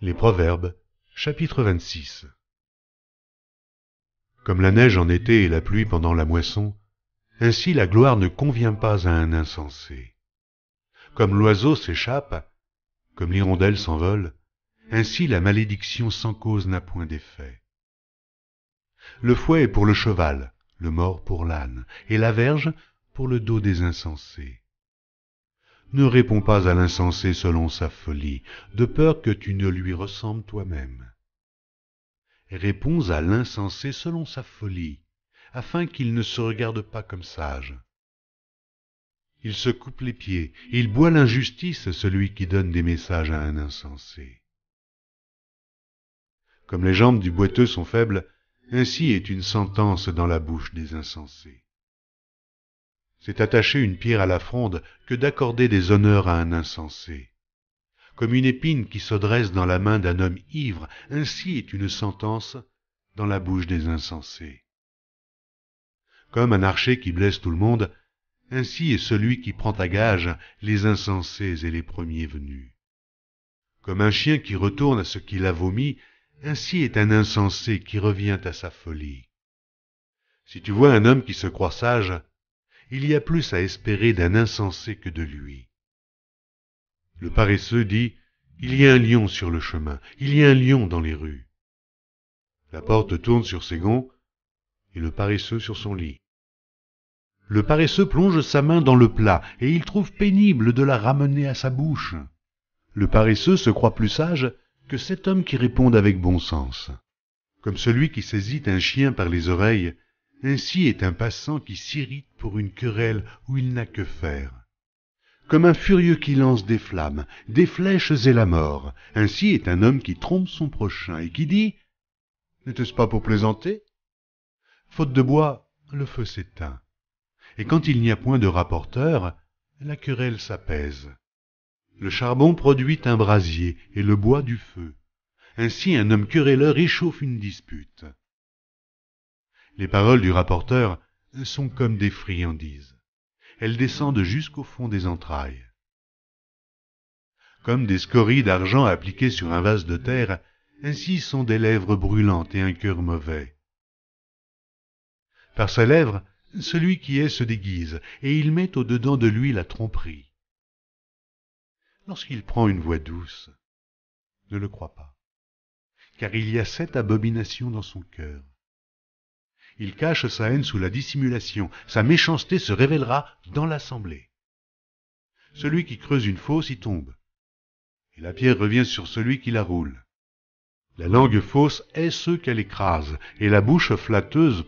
Les Proverbes, chapitre 26 Comme la neige en été et la pluie pendant la moisson, ainsi la gloire ne convient pas à un insensé. Comme l'oiseau s'échappe, comme l'hirondelle s'envole, ainsi la malédiction sans cause n'a point d'effet. Le fouet est pour le cheval, le mort pour l'âne, et la verge pour le dos des insensés. Ne réponds pas à l'insensé selon sa folie, de peur que tu ne lui ressembles toi-même. Réponds à l'insensé selon sa folie, afin qu'il ne se regarde pas comme sage. Il se coupe les pieds, il boit l'injustice, celui qui donne des messages à un insensé. Comme les jambes du boiteux sont faibles, ainsi est une sentence dans la bouche des insensés c'est attacher une pierre à la fronde que d'accorder des honneurs à un insensé comme une épine qui se dresse dans la main d'un homme ivre ainsi est une sentence dans la bouche des insensés comme un archer qui blesse tout le monde ainsi est celui qui prend à gage les insensés et les premiers venus comme un chien qui retourne à ce qu'il a vomi ainsi est un insensé qui revient à sa folie si tu vois un homme qui se croit sage il y a plus à espérer d'un insensé que de lui. Le paresseux dit, Il y a un lion sur le chemin, il y a un lion dans les rues. La porte tourne sur ses gonds, et le paresseux sur son lit. Le paresseux plonge sa main dans le plat, et il trouve pénible de la ramener à sa bouche. Le paresseux se croit plus sage que cet homme qui répond avec bon sens. Comme celui qui saisit un chien par les oreilles ainsi est un passant qui s'irrite pour une querelle où il n'a que faire. Comme un furieux qui lance des flammes, des flèches et la mort, ainsi est un homme qui trompe son prochain et qui dit N'était-ce pas pour plaisanter Faute de bois, le feu s'éteint. Et quand il n'y a point de rapporteur, la querelle s'apaise. Le charbon produit un brasier et le bois du feu. Ainsi un homme querelleur échauffe une dispute. Les paroles du rapporteur sont comme des friandises. Elles descendent jusqu'au fond des entrailles. Comme des scories d'argent appliquées sur un vase de terre, ainsi sont des lèvres brûlantes et un cœur mauvais. Par ses lèvres, celui qui est se déguise, et il met au dedans de lui la tromperie. Lorsqu'il prend une voix douce, ne le crois pas, car il y a sept abominations dans son cœur. Il cache sa haine sous la dissimulation, sa méchanceté se révélera dans l'assemblée. Celui qui creuse une fosse y tombe, et la pierre revient sur celui qui la roule. La langue fausse est ceux qu'elle écrase, et la bouche flatteuse